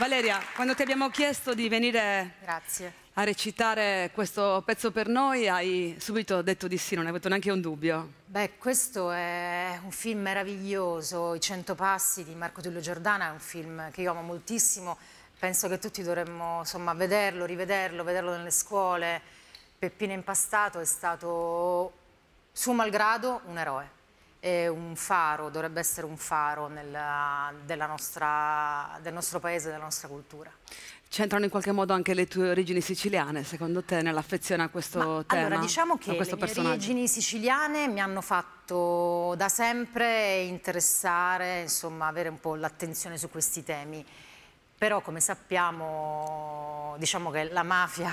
Valeria, quando ti abbiamo chiesto di venire Grazie. a recitare questo pezzo per noi, hai subito detto di sì, non hai avuto neanche un dubbio. Beh, questo è un film meraviglioso, I Cento Passi di Marco Tullio Giordana, è un film che io amo moltissimo, penso che tutti dovremmo insomma, vederlo, rivederlo, vederlo nelle scuole. Peppino Impastato è stato, suo malgrado, un eroe è un faro, dovrebbe essere un faro nella, nostra, del nostro paese, della nostra cultura. C'entrano in qualche modo anche le tue origini siciliane, secondo te, nell'affezione a questo Ma, tema? Allora, diciamo che le origini siciliane mi hanno fatto da sempre interessare, insomma, avere un po' l'attenzione su questi temi. Però, come sappiamo, diciamo che la mafia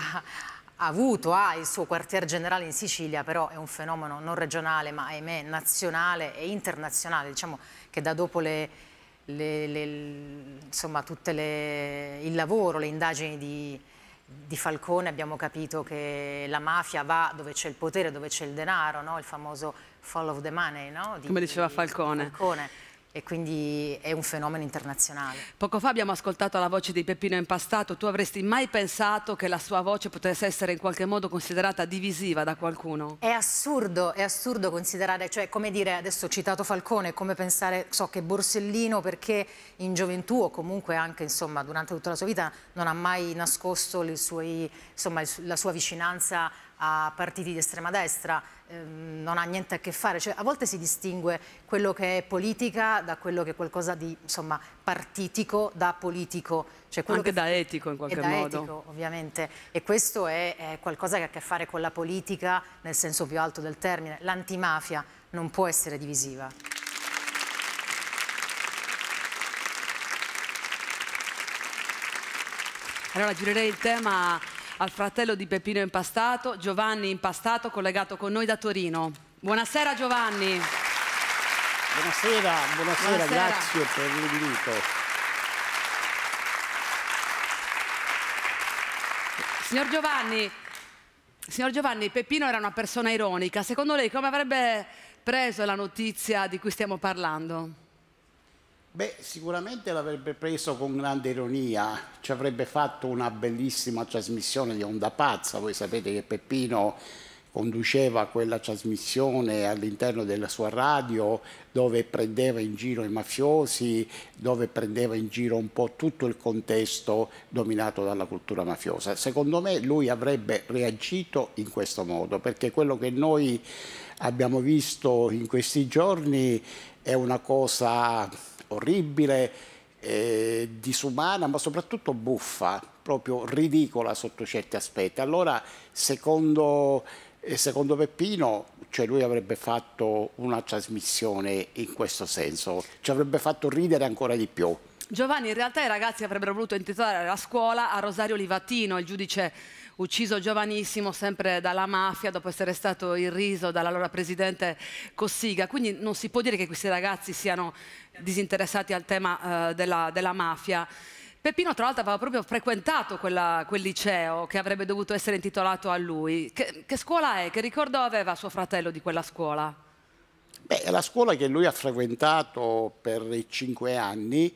ha avuto, ha il suo quartier generale in Sicilia, però è un fenomeno non regionale ma ahimè nazionale e internazionale, diciamo che da dopo le, le, le, insomma, il lavoro, le indagini di, di, Falcone abbiamo capito che la mafia va dove c'è il potere, dove c'è il denaro, no? il famoso fall of the money. No? Di, Come diceva Falcone. Falcone e quindi è un fenomeno internazionale. Poco fa abbiamo ascoltato la voce di Peppino Impastato, tu avresti mai pensato che la sua voce potesse essere in qualche modo considerata divisiva da qualcuno? È assurdo, è assurdo considerare, cioè come dire, adesso ho citato Falcone, come pensare, so che Borsellino perché in gioventù o comunque anche insomma durante tutta la sua vita non ha mai nascosto suoi, insomma, la sua vicinanza a partiti di estrema destra, Ehm, non ha niente a che fare, cioè, a volte si distingue quello che è politica da quello che è qualcosa di insomma, partitico da politico. Cioè Anche da etico in qualche da modo. Etico, ovviamente, e questo è, è qualcosa che ha a che fare con la politica nel senso più alto del termine, l'antimafia non può essere divisiva. Allora girerei il tema al fratello di Peppino Impastato, Giovanni Impastato, collegato con noi da Torino. Buonasera Giovanni. Buonasera, buonasera, buonasera. grazie per l'invito. Signor Giovanni, signor Giovanni, Peppino era una persona ironica. Secondo lei come avrebbe preso la notizia di cui stiamo parlando? Beh, sicuramente l'avrebbe preso con grande ironia, ci avrebbe fatto una bellissima trasmissione di Onda Pazza, voi sapete che Peppino conduceva quella trasmissione all'interno della sua radio dove prendeva in giro i mafiosi, dove prendeva in giro un po' tutto il contesto dominato dalla cultura mafiosa. Secondo me lui avrebbe reagito in questo modo, perché quello che noi abbiamo visto in questi giorni è una cosa orribile, eh, disumana, ma soprattutto buffa, proprio ridicola sotto certi aspetti. Allora, secondo, eh, secondo Peppino, cioè lui avrebbe fatto una trasmissione in questo senso, ci avrebbe fatto ridere ancora di più. Giovanni, in realtà i ragazzi avrebbero voluto intitolare la scuola a Rosario Livatino, il giudice ucciso giovanissimo sempre dalla mafia dopo essere stato irriso dall'allora presidente Cossiga. Quindi non si può dire che questi ragazzi siano disinteressati al tema eh, della, della mafia. Peppino tra l'altro aveva proprio frequentato quella, quel liceo che avrebbe dovuto essere intitolato a lui. Che, che, scuola è? Che ricordo aveva suo fratello di quella scuola? Beh, è la scuola che lui ha frequentato per cinque anni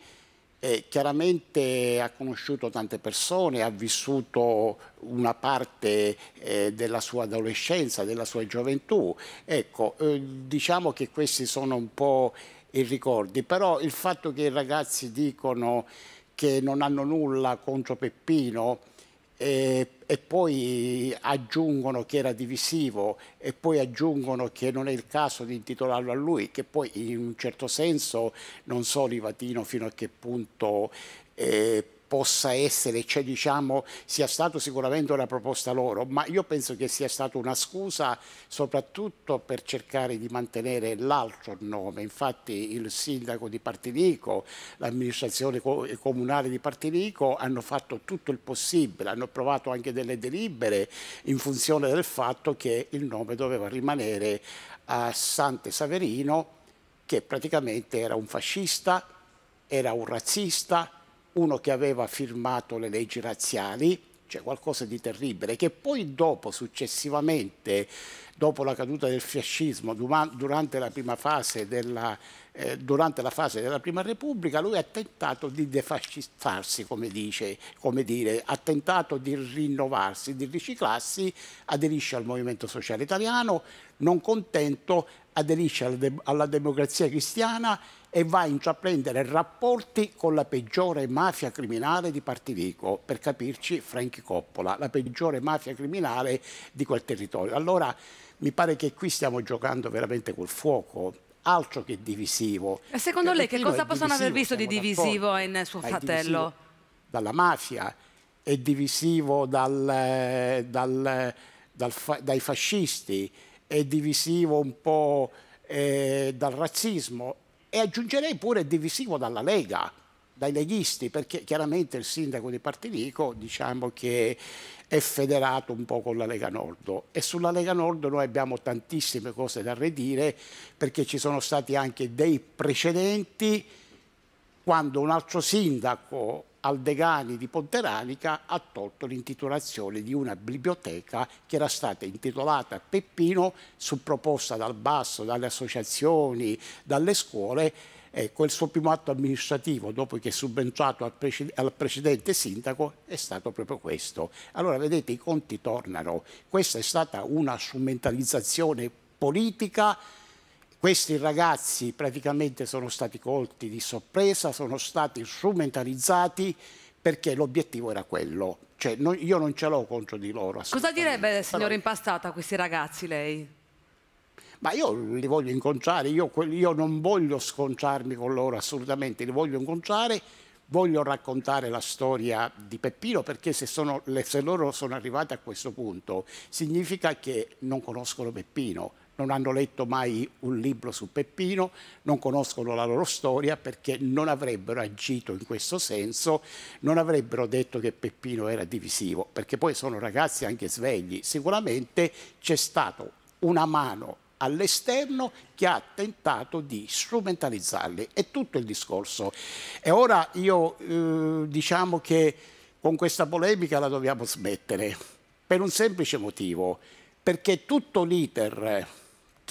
eh, chiaramente ha conosciuto tante persone, ha vissuto una parte eh, della sua adolescenza, della sua gioventù. Ecco, eh, diciamo che questi sono un po' i ricordi, però il fatto che i ragazzi dicono che non hanno nulla contro Peppino eh, e poi aggiungono che era divisivo e poi aggiungono che non è il caso di intitolarlo a lui, che poi in un certo senso non so Livatino fino a che punto eh, possa essere, cioè, diciamo, sia stata sicuramente una proposta loro, ma io penso che sia stata una scusa soprattutto per cercare di mantenere l'altro nome. Infatti il sindaco di Partinico, l'amministrazione comunale di Partinico hanno fatto tutto il possibile, hanno approvato anche delle delibere in funzione del fatto che il nome doveva rimanere a Sante Saverino che praticamente era un fascista, era un razzista, uno che aveva firmato le leggi razziali, cioè qualcosa di terribile, che poi dopo, successivamente, dopo la caduta del fascismo, durante la, prima fase della, eh, durante la fase della Prima Repubblica, lui ha tentato di defascistarsi, come, dice, come dire, ha tentato di rinnovarsi, di riciclarsi, aderisce al Movimento Sociale Italiano, non contento, aderisce alla, de alla Democrazia Cristiana e va a intraprendere rapporti con la peggiore mafia criminale di Partivico, per capirci Franchi Coppola, la peggiore mafia criminale di quel territorio. Allora mi pare che qui stiamo giocando veramente col fuoco, altro che divisivo. Eh, eh, e secondo lei che cosa possono aver visto di divisivo in eh, suo fratello? Dalla mafia, è divisivo dal, dal, dal, dai fascisti, è divisivo un po' eh, dal razzismo, e aggiungerei pure divisivo dalla Lega, dai leghisti, perché chiaramente il sindaco di Partinico diciamo che è federato un po' con la Lega Nord e sulla Lega Nord noi abbiamo tantissime cose da redire perché ci sono stati anche dei precedenti quando un altro sindaco al Degani di Ponteranica ha tolto l'intitolazione di una biblioteca che era stata intitolata a Peppino su proposta dal basso, dalle associazioni, dalle scuole. Ecco, il suo primo atto amministrativo, dopo che è subentrato al, preced al precedente sindaco, è stato proprio questo. Allora, vedete, i conti tornano. Questa è stata una strumentalizzazione politica questi ragazzi praticamente sono stati colti di sorpresa, sono stati strumentalizzati perché l'obiettivo era quello. Cioè, no, io non ce l'ho contro di loro. Cosa direbbe, signora Però... Impastata, a questi ragazzi lei? Ma io li voglio incontrare, io, io non voglio sconciarmi con loro assolutamente, li voglio incontrare, voglio raccontare la storia di Peppino perché se, sono, se loro sono arrivati a questo punto significa che non conoscono Peppino, non hanno letto mai un libro su Peppino, non conoscono la loro storia perché non avrebbero agito in questo senso, non avrebbero detto che Peppino era divisivo, perché poi sono ragazzi anche svegli. Sicuramente c'è stata una mano all'esterno che ha tentato di strumentalizzarli. È tutto il discorso. E ora io eh, diciamo che con questa polemica la dobbiamo smettere, per un semplice motivo, perché tutto l'iter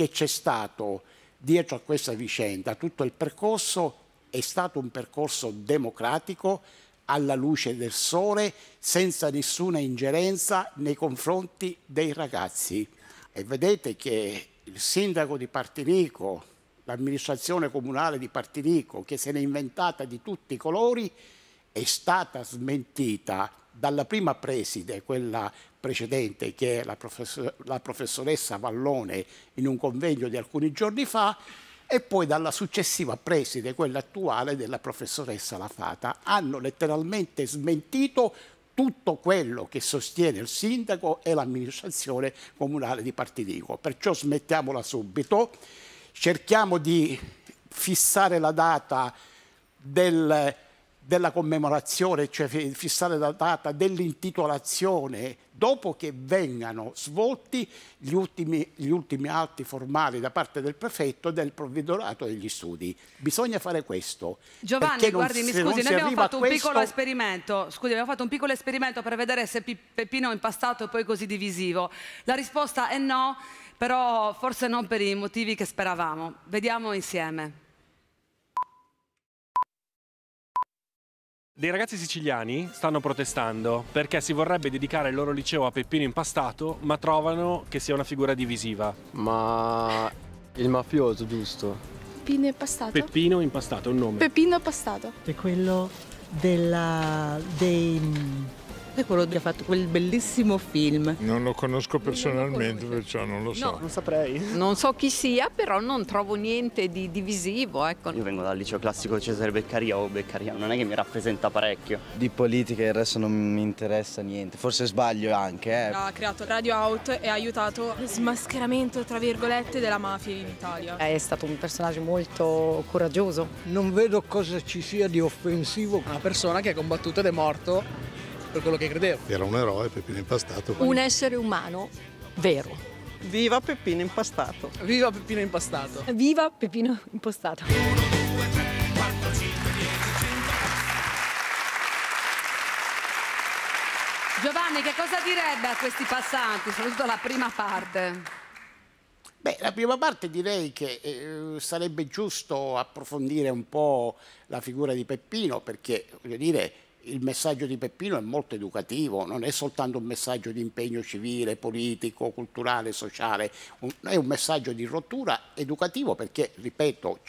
che c'è stato dietro a questa vicenda, tutto il percorso è stato un percorso democratico alla luce del sole, senza nessuna ingerenza nei confronti dei ragazzi. E vedete che il sindaco di Partinico, l'amministrazione comunale di Partinico, che se n'è inventata di tutti i colori, è stata smentita dalla prima preside, quella precedente che la, professor la professoressa Vallone in un convegno di alcuni giorni fa e poi dalla successiva preside, quella attuale, della professoressa La Fata. Hanno letteralmente smentito tutto quello che sostiene il sindaco e l'amministrazione comunale di Partidico. Perciò smettiamola subito, cerchiamo di fissare la data del della commemorazione, cioè fissare la data dell'intitolazione, dopo che vengano svolti gli ultimi, gli ultimi, atti formali da parte del prefetto e del provvedorato degli studi. Bisogna fare questo. Giovanni, guardi, mi scusi, noi abbiamo fatto un questo... piccolo esperimento, scusi, abbiamo fatto un piccolo esperimento per vedere se Peppino è impastato e poi così divisivo. La risposta è no, però forse non per i motivi che speravamo. Vediamo insieme. Dei ragazzi siciliani stanno protestando perché si vorrebbe dedicare il loro liceo a Peppino Impastato, ma trovano che sia una figura divisiva. Ma il mafioso, giusto? Peppino Impastato? Peppino Impastato un nome. Peppino Impastato. È quello della, dei è quello che ha fatto quel bellissimo film. Non lo conosco personalmente, non lo perciò non lo so. No, non saprei. Non so chi sia, però non trovo niente di divisivo. Ecco. Io vengo dal liceo classico Cesare Beccaria o oh, Beccaria, non è che mi rappresenta parecchio. Di politica il resto non mi interessa niente, forse sbaglio anche. Eh. Ha creato Radio Out e ha aiutato lo smascheramento, tra virgolette, della mafia in Italia. È stato un personaggio molto coraggioso. Non vedo cosa ci sia di offensivo. Una persona che ha combattuto ed è morto per quello che credevo. Era un eroe Peppino Impastato. Un essere umano vero. Viva Peppino Impastato. Viva Peppino Impastato. Viva Peppino Impastato. Giovanni, che cosa direbbe a questi passanti, soprattutto la prima parte? Beh, la prima parte direi che eh, sarebbe giusto approfondire un po' la figura di Peppino, perché, voglio dire, il messaggio di Peppino è molto educativo, non è soltanto un messaggio di impegno civile, politico, culturale, sociale, un, è un messaggio di rottura educativo perché, ripeto,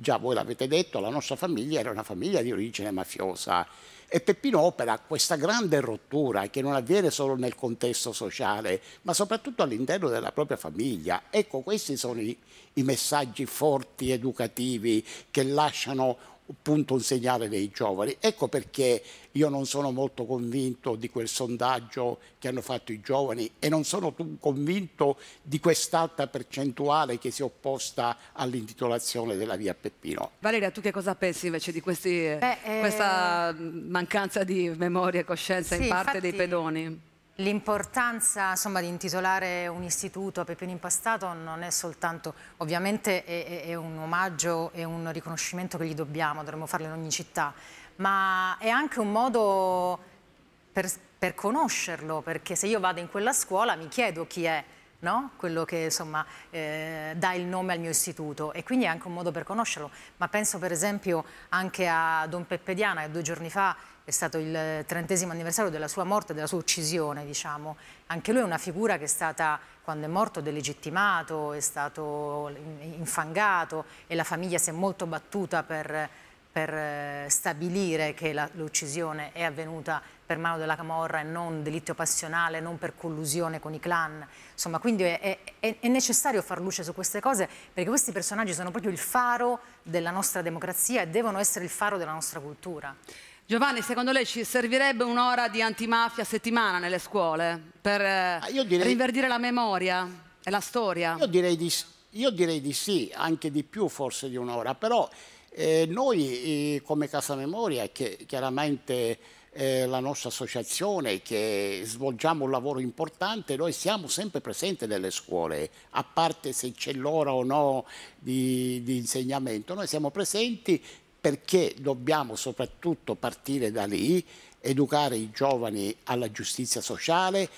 già voi l'avete detto, la nostra famiglia era una famiglia di origine mafiosa e Peppino opera questa grande rottura che non avviene solo nel contesto sociale, ma soprattutto all'interno della propria famiglia. Ecco, questi sono i, i messaggi forti, educativi, che lasciano appunto un segnale dei giovani. Ecco perché io non sono molto convinto di quel sondaggio che hanno fatto i giovani e non sono convinto di quest'alta percentuale che si è opposta all'intitolazione della via Peppino. Valeria, tu che cosa pensi invece di questi, Beh, eh... questa mancanza di memoria e coscienza sì, in parte infatti... dei pedoni? L'importanza insomma, di intitolare un istituto a Peppino Impastato non è soltanto, ovviamente è, è un omaggio e un riconoscimento che gli dobbiamo, dovremmo farlo in ogni città, ma è anche un modo per, per conoscerlo, perché se io vado in quella scuola mi chiedo chi è, No? quello che insomma, eh, dà il nome al mio istituto e quindi è anche un modo per conoscerlo. Ma penso per esempio anche a Don Peppe che due giorni fa è stato il trentesimo anniversario della sua morte, della sua uccisione, diciamo. Anche lui è una figura che è stata, quando è morto, delegittimato, è stato infangato e la famiglia si è molto battuta per, per eh, stabilire che l'uccisione è avvenuta per mano della Camorra e non delitto passionale, non per collusione con i clan. Insomma, quindi è, è, è, necessario far luce su queste cose perché questi personaggi sono proprio il faro della nostra democrazia e devono essere il faro della nostra cultura. Giovanni, secondo lei ci servirebbe un'ora di antimafia a settimana nelle scuole per eh, ah, direi... rinverdire la memoria e la storia? Io direi, di, io direi di sì, anche di più forse di un'ora, però eh, noi eh, come Casa Memoria, che chiaramente eh, la nostra associazione che svolgiamo un lavoro importante, noi siamo sempre presenti nelle scuole, a parte se c'è l'ora o no di, di, insegnamento, noi siamo presenti perché dobbiamo soprattutto partire da lì, educare i giovani alla giustizia sociale,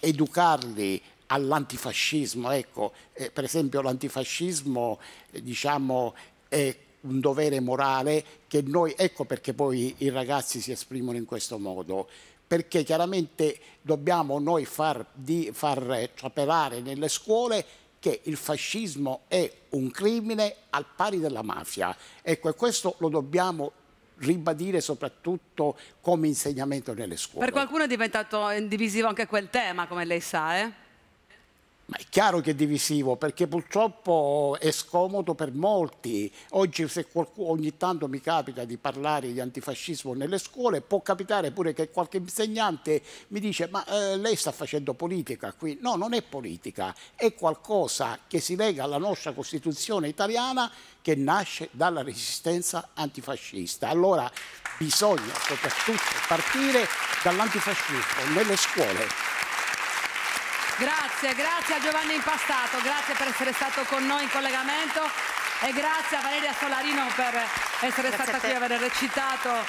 educarli all'antifascismo. Ecco, eh, per esempio l'antifascismo eh, diciamo, è un dovere morale che noi, ecco perché poi i ragazzi si esprimono in questo modo, perché chiaramente dobbiamo noi far, di, far trapelare eh, cioè, nelle scuole che il fascismo è un crimine al pari della mafia. Ecco, e questo lo dobbiamo ribadire soprattutto come insegnamento nelle scuole. Per qualcuno è diventato divisivo anche quel tema, come lei sa, eh? Ma è chiaro che è divisivo perché purtroppo è scomodo per molti. Oggi se qualcuno, ogni tanto mi capita di parlare di antifascismo nelle scuole, può capitare pure che qualche insegnante mi dice ma eh, lei sta facendo politica qui. No, non è politica, è qualcosa che si lega alla nostra Costituzione italiana che nasce dalla resistenza antifascista. Allora bisogna soprattutto partire dall'antifascismo nelle scuole. Grazie, grazie a Giovanni Impastato, grazie per essere stato con noi in collegamento e grazie a Valeria Solarino per essere grazie stata qui e aver recitato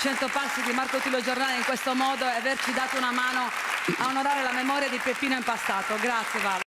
100 passi di Marco Tilo Giornale in questo modo e averci dato una mano a onorare la memoria di Peppino Impastato. Grazie Val.